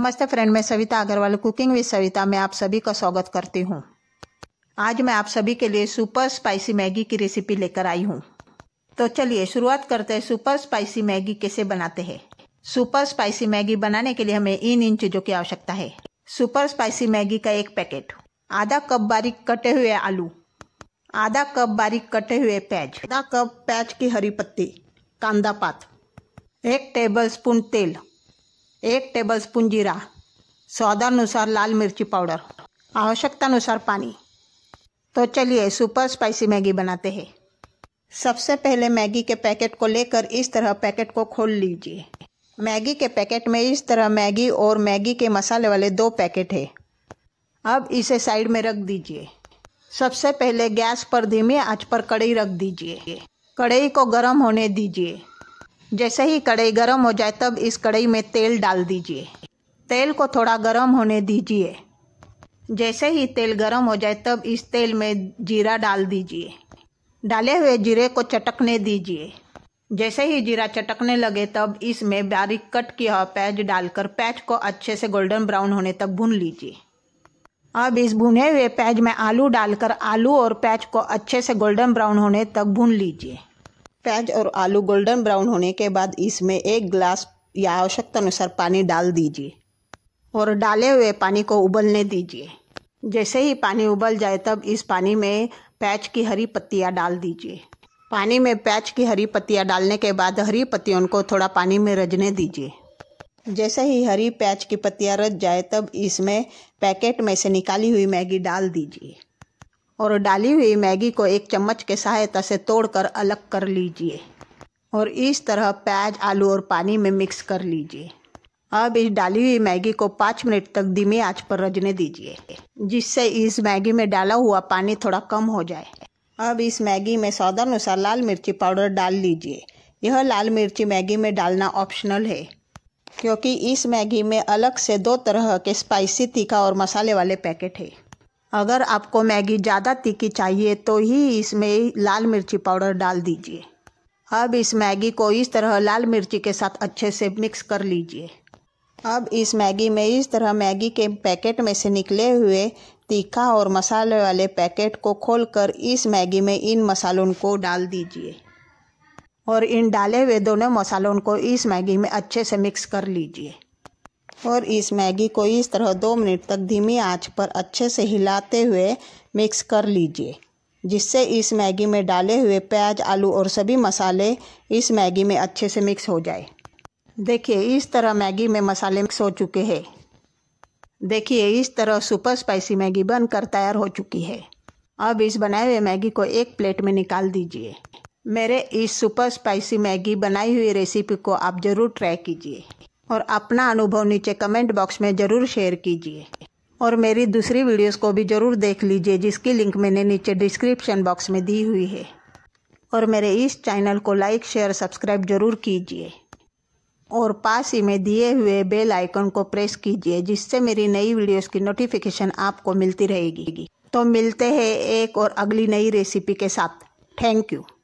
नमस्ते फ्रेंड मैं Savita Agrawal cooking with Savita में आप सभी का स्वागत करती हूँ आज मैं आप सभी के लिए सुपर स्पाइसी मैगी की रेसिपी लेकर आई हूँ तो चलिए शुरुआत करते हैं सुपर स्पाइसी मैगी कैसे बनाते हैं सुपर स्पाइसी मैगी बनाने के लिए हमें इन इन चीज़ों की आवश्यकता है सुपर स्पाइसी मैगी का एक पैकेट आधा कप बारीक कटे हुए आलू आधा कप बारीक कटे हुए प्याज आधा कप प्याज की हरी पत्ती कांदा पात एक टेबल स्पून तेल एक टेबल स्पून जीरा स्वादानुसार लाल मिर्ची पाउडर आवश्यकतानुसार पानी तो चलिए सुपर स्पाइसी मैगी बनाते हैं सबसे पहले मैगी के पैकेट को लेकर इस तरह पैकेट को खोल लीजिए मैगी के पैकेट में इस तरह मैगी और मैगी के मसाले वाले दो पैकेट है अब इसे साइड में रख दीजिए सबसे पहले गैस पर धीमे आंच पर कढ़ाई रख दीजिए कढ़ाई को गर्म होने दीजिए जैसे ही कढ़ाई गर्म हो जाए तब इस कढ़ाई में तेल डाल दीजिए तेल को थोड़ा गर्म होने दीजिए जैसे ही तेल गर्म हो जाए तब इस तेल में जीरा डाल दीजिए डाले हुए जीरे को चटकने दीजिए जैसे ही जीरा चटकने लगे तब इसमें बारीक कट किया हुआ प्याज डालकर प्याज को अच्छे से गोल्डन ब्राउन होने तक भून लीजिए अब इस भुने हुए प्याज में आलू डालकर आलू और प्याज को अच्छे से गोल्डन ब्राउन होने तक भून लीजिए प्याज और आलू गोल्डन ब्राउन होने के बाद इसमें एक ग्लास या आवश्यकता अनुसार पानी डाल दीजिए और डाले हुए पानी को उबलने दीजिए जैसे ही पानी उबल जाए तब इस पानी में प्याज की हरी पत्तियाँ डाल दीजिए पानी में प्याज की हरी पत्तियाँ डालने के बाद हरी पत्तियों को थोड़ा पानी में रजने दीजिए जैसे ही हरी प्याज की पत्तियाँ रज जाए तब इसमें पैकेट में से निकाली हुई मैगी डाल दीजिए और डाली हुई मैगी को एक चम्मच के सहायता से तोड़कर अलग कर लीजिए और इस तरह प्याज आलू और पानी में मिक्स कर लीजिए अब इस डाली हुई मैगी को पाँच मिनट तक धीमी आंच पर रजने दीजिए जिससे इस मैगी में डाला हुआ पानी थोड़ा कम हो जाए अब इस मैगी में स्वादानुसार लाल मिर्ची पाउडर डाल लीजिए यह लाल मिर्ची मैगी में डालना ऑप्शनल है क्योंकि इस मैगी में अलग से दो तरह के स्पाइसी तीखा और मसाले वाले पैकेट है अगर आपको मैगी ज़्यादा तीखी चाहिए तो ही इसमें लाल मिर्ची पाउडर डाल दीजिए अब इस मैगी को इस तरह लाल मिर्ची के साथ अच्छे से मिक्स कर लीजिए अब इस मैगी में इस तरह मैगी के पैकेट में से निकले हुए तीखा और मसाले वाले पैकेट को खोलकर इस मैगी में इन मसालों को डाल दीजिए और इन डाले हुए दोनों मसालों को इस मैगी में अच्छे से मिक्स कर लीजिए और इस मैगी को इस तरह दो मिनट तक धीमी आंच पर अच्छे से हिलाते हुए मिक्स कर लीजिए जिससे इस मैगी में डाले हुए प्याज आलू और सभी मसाले इस मैगी में अच्छे से मिक्स हो जाए देखिए इस तरह मैगी में मसाले मिक्स हो चुके हैं देखिए इस तरह सुपर स्पाइसी मैगी बनकर तैयार हो चुकी है अब इस बनाए हुए मैगी को एक प्लेट में निकाल दीजिए मेरे इस सुपर स्पाइसी मैगी बनाई हुई रेसिपी को आप ज़रूर ट्राई कीजिए और अपना अनुभव नीचे कमेंट बॉक्स में ज़रूर शेयर कीजिए और मेरी दूसरी वीडियोस को भी ज़रूर देख लीजिए जिसकी लिंक मैंने नीचे डिस्क्रिप्शन बॉक्स में दी हुई है और मेरे इस चैनल को लाइक शेयर सब्सक्राइब जरूर कीजिए और पास ही में दिए हुए बेल आइकन को प्रेस कीजिए जिससे मेरी नई वीडियोस की नोटिफिकेशन आपको मिलती रहेगी तो मिलते हैं एक और अगली नई रेसिपी के साथ थैंक यू